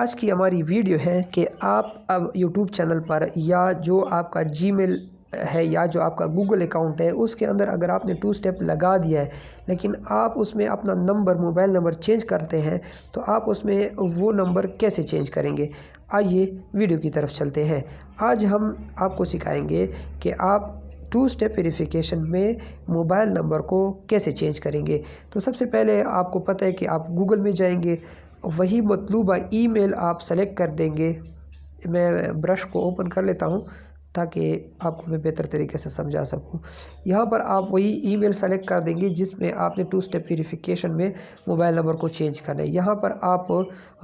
आज की हमारी वीडियो है कि आप अब यूट्यूब चैनल पर या जो आपका जी है या जो आपका गूगल अकाउंट है उसके अंदर अगर आपने टू स्टेप लगा दिया है लेकिन आप उसमें अपना नंबर मोबाइल नंबर चेंज करते हैं तो आप उसमें वो नंबर कैसे चेंज करेंगे आइए वीडियो की तरफ चलते हैं आज हम आपको सिखाएंगे कि आप टू स्टेप वेरिफिकेशन में मोबाइल नंबर को कैसे चेंज करेंगे तो सबसे पहले आपको पता है कि आप गूगल में जाएंगे वही मतलूबा ईमेल आप सेलेक्ट कर देंगे मैं ब्रश को ओपन कर लेता हूँ ताकि आपको मैं बेहतर तरीके से समझा सकूँ यहाँ पर आप वही ईमेल सेलेक्ट कर देंगे जिसमें आपने टू स्टेप वेरिफिकेशन में मोबाइल नंबर को चेंज करना है यहाँ पर आप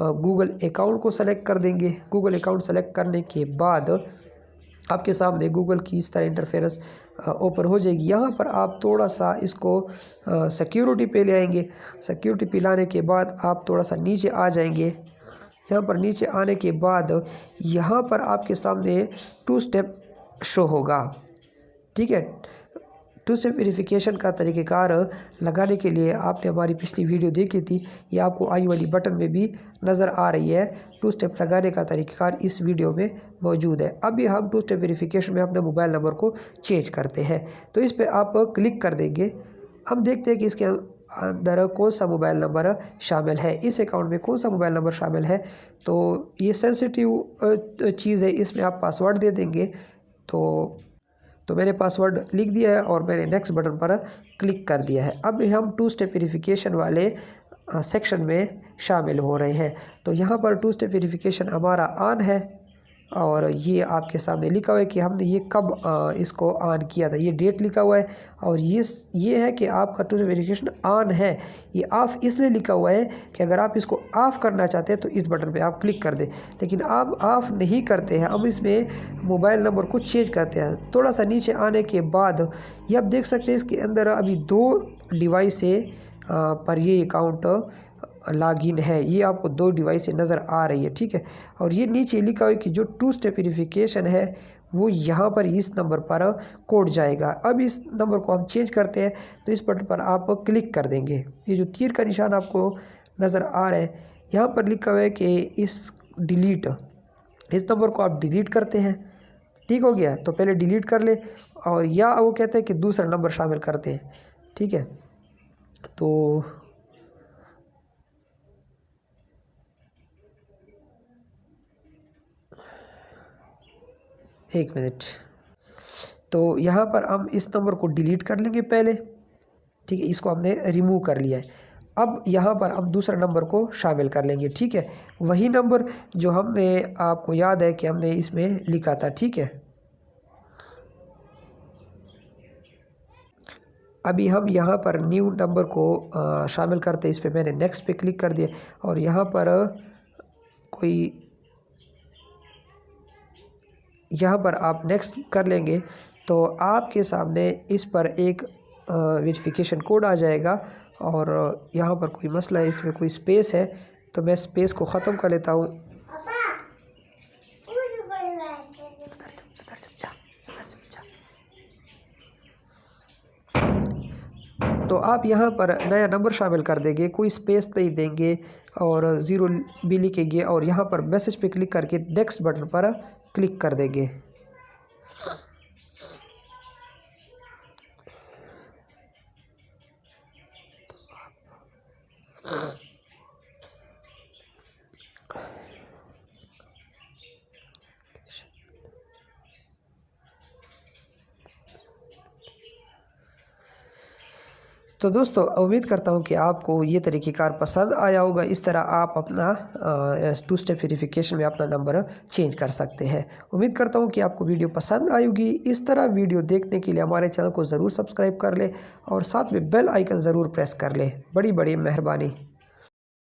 गूगल अकाउंट को सेलेक्ट कर देंगे गूगल अकाउंट सेलेक्ट करने के बाद आपके सामने गूगल की इस तरह इंटरफेरेंस ओपन हो जाएगी यहाँ पर आप थोड़ा सा इसको सिक्योरिटी पे ले आएंगे सिक्योरिटी पे लाने के बाद आप थोड़ा सा नीचे आ जाएंगे यहाँ पर नीचे आने के बाद यहाँ पर आपके सामने टू स्टेप शो होगा ठीक है टू स्टेप वेरीफिकेशन का तरीक़ेकार लगाने के लिए आपने हमारी पिछली वीडियो देखी थी ये आपको आई वाली बटन में भी नज़र आ रही है टू स्टेप लगाने का तरीक़ार इस वीडियो में मौजूद है अभी हम टू स्टेप वेरीफिकेशन में अपने मोबाइल नंबर को चेंज करते हैं तो इस पर आप क्लिक कर देंगे हम देखते हैं कि इसके अंदर कौन सा मोबाइल नंबर शामिल है इस अकाउंट में कौन सा मोबाइल नंबर शामिल है तो ये सेंसिटिव चीज़ है इसमें आप पासवर्ड दे देंगे तो तो मैंने पासवर्ड लिख दिया है और मैंने नेक्स्ट बटन पर क्लिक कर दिया है अब हम टू स्टेप वेरीफिकेशन वाले सेक्शन में शामिल हो रहे हैं तो यहाँ पर टू स्टेप वेरीफिकेशन हमारा ऑन है और ये आपके सामने लिखा हुआ है कि हमने ये कब इसको ऑन किया था ये डेट लिखा हुआ है और ये ये है कि आपका टू वेरिफिकेशन ऑन है ये ऑफ़ इसलिए लिखा हुआ है कि अगर आप इसको ऑफ़ करना चाहते हैं तो इस बटन पे आप क्लिक कर दें लेकिन आप ऑफ़ नहीं करते हैं हम इसमें मोबाइल नंबर को चेंज करते हैं थोड़ा सा नीचे आने के बाद ये आप देख सकते हैं इसके अंदर अभी दो डिवाइस है पर ये अकाउंट लॉग इन है ये आपको दो डिवाइस नज़र आ रही है ठीक है और ये नीचे लिखा हुआ है कि जो टू स्टेप वेरीफिकेशन है वो यहाँ पर इस नंबर पर कोड जाएगा अब इस नंबर को हम चेंज करते हैं तो इस बटन पर आप क्लिक कर देंगे ये जो तीर का निशान आपको नज़र आ रहा है यहाँ पर लिखा हुआ है कि इस डिलीट इस नंबर को आप डिलीट करते हैं ठीक हो गया तो पहले डिलीट कर ले और या वो कहते हैं कि दूसरा नंबर शामिल करते हैं ठीक है तो एक मिनट तो यहाँ पर हम इस नंबर को डिलीट कर लेंगे पहले ठीक है इसको हमने रिमूव कर लिया है अब यहाँ पर हम दूसरा नंबर को शामिल कर लेंगे ठीक है वही नंबर जो हमने आपको याद है कि हमने इसमें लिखा था ठीक है अभी हम यहाँ पर न्यू नंबर को शामिल करते इस पर मैंने नेक्स्ट पे क्लिक कर दिया और यहाँ पर कोई यहाँ पर आप नेक्स्ट कर लेंगे तो आपके सामने इस पर एक वेरिफिकेशन कोड आ जाएगा और यहाँ पर कोई मसला है इसमें कोई स्पेस है तो मैं स्पेस को ख़त्म कर लेता हूँ तो आप यहाँ पर नया नंबर शामिल कर देंगे कोई स्पेस नहीं देंगे और ज़ीरो भी लिखेंगे और यहाँ पर मैसेज पे क्लिक करके नेक्स्ट बटन पर क्लिक कर देंगे तो दोस्तों उम्मीद करता हूँ कि आपको ये तरीक़ेकार पसंद आया होगा इस तरह आप अपना टू स्टेप वेरीफिकेशन में अपना नंबर चेंज कर सकते हैं उम्मीद करता हूँ कि आपको वीडियो पसंद आएगी इस तरह वीडियो देखने के लिए हमारे चैनल को ज़रूर सब्सक्राइब कर ले और साथ में बेल आइकन ज़रूर प्रेस कर ले बड़ी बड़ी मेहरबानी